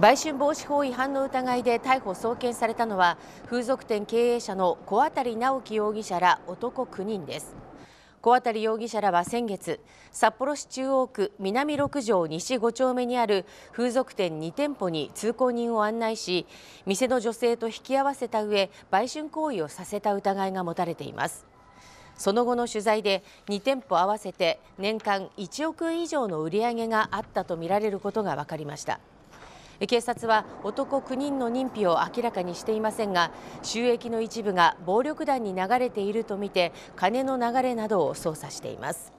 売春防止法違反の疑いで逮捕・送検されたのは風俗店経営者の小渡直樹容疑者ら男9人です小渡容疑者らは先月札幌市中央区南6条西5丁目にある風俗店2店舗に通行人を案内し店の女性と引き合わせた上売春行為をさせた疑いが持たれていますその後の取材で2店舗合わせて年間1億円以上の売り上げがあったとみられることが分かりました。警察は男9人の認否を明らかにしていませんが収益の一部が暴力団に流れているとみて金の流れなどを捜査しています。